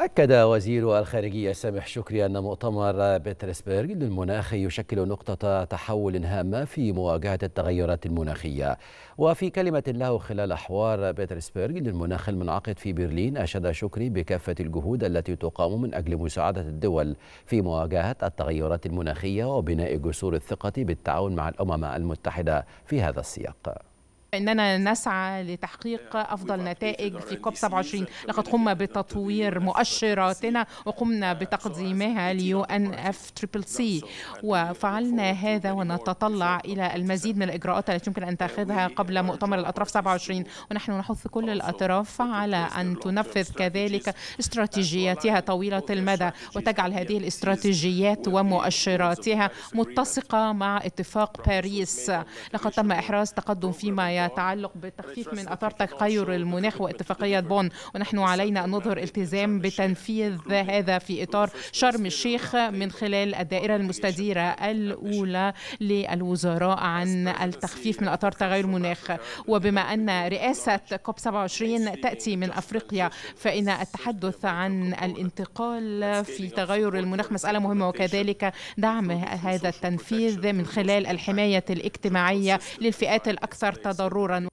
أكد وزير الخارجية سامح شكري أن مؤتمر بيترسبيرغ للمناخ يشكل نقطة تحول هامة في مواجهة التغيرات المناخية وفي كلمة له خلال حوار بيترسبيرغ للمناخ المنعقد في برلين أشاد شكري بكافة الجهود التي تقام من أجل مساعدة الدول في مواجهة التغيرات المناخية وبناء جسور الثقة بالتعاون مع الأمم المتحدة في هذا السياق اننا نسعى لتحقيق افضل نتائج في كوب 27 لقد قمنا بتطوير مؤشراتنا وقمنا بتقديمها ليو ان اف تريبل سي وفعلنا هذا ونتطلع الى المزيد من الاجراءات التي يمكن ان تاخذها قبل مؤتمر الاطراف 27 ونحن نحث كل الاطراف على ان تنفذ كذلك استراتيجياتها طويله المدى وتجعل هذه الاستراتيجيات ومؤشراتها متسقه مع اتفاق باريس لقد تم احراز تقدم فيما يتعلق أيوة. بالتخفيف من أثار تغير المناخ واتفاقية بون ونحن علينا أن نظهر التزام بتنفيذ هذا في إطار شرم الشيخ من خلال الدائرة المستديرة الأولى للوزراء عن التخفيف من أثار تغير المناخ وبما أن رئاسة كوب 27 تأتي من أفريقيا فإن التحدث عن الانتقال في تغير المناخ مسألة مهمة وكذلك دعم هذا التنفيذ من خلال الحماية الاجتماعية للفئات الأكثر تضررا ضرورا